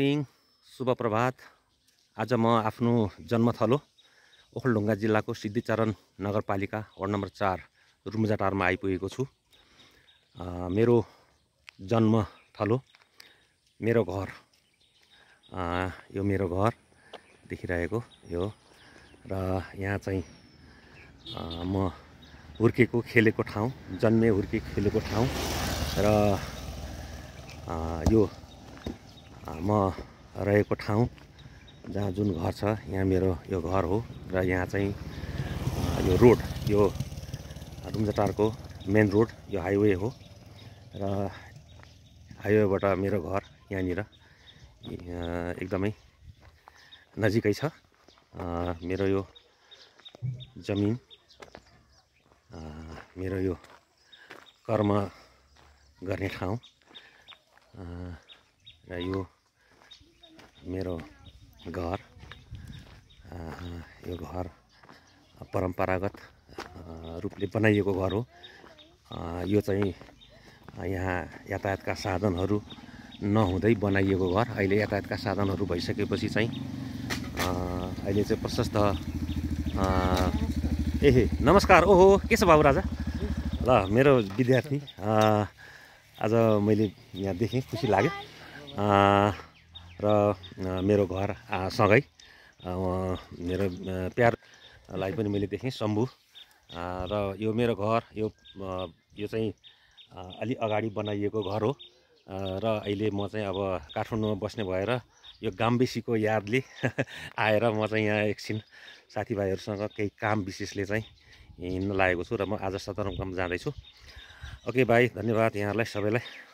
शुभ प्रभात आज म आफ्नो जन्मथलो ओखलढुङ्गा जिल्लाको सिद्धिचरण नगरपालिका वार्ड नम्बर चार रुम्जाटारमा आइपुगेको छु मेरो जन्मथलो मेरो घर यो मेरो घर देखिरहेको यो र यहाँ चाहिँ म हुर्केको खेलेको ठाउँ जन्मे हुर्के खेलेको ठाउँ र यो म रहेको ठाउँ जहाँ जुन घर छ यहाँ मेरो यो घर हो र यहाँ चाहिँ यो रोड यो रुम्जाटारको मेन रोड यो हाइवे हो र हाइवेबाट मेरो घर यहाँनिर एकदमै नजिकै छ मेरो यो जमिन मेरो यो कर्म गर्ने ठाउँ र यो मेरो घर यो घर परम्परागत रूपले बनाइएको घर हो यो चाहिँ यहाँ यातायातका साधनहरू नहुँदै बनाइएको घर अहिले यातायातका साधनहरू भइसकेपछि चाहिँ अहिले चाहिँ प्रशस्त ए नमस्कार ओहो के छ बाबु राजा ल मेरो विद्यार्थी आज मैले यहाँ देखेँ खुसी लाग्यो र मेरो घर सँगै मेरो प्यारलाई पनि मैले देखेँ शम्भु र यो मेरो घर यो यो चाहिँ अलि अगाडि बनाइएको घर हो र अहिले म चाहिँ अब काठमाडौँमा बस्ने भएर यो गाम्बेसीको यादले आएर म चाहिँ यहाँ एकछिन साथीभाइहरूसँग केही काम विशेषले चाहिँ हिँड्न लागेको छु र म आज सदरमुकाम जाँदैछु ओके भाइ धन्यवाद यहाँहरूलाई सबैलाई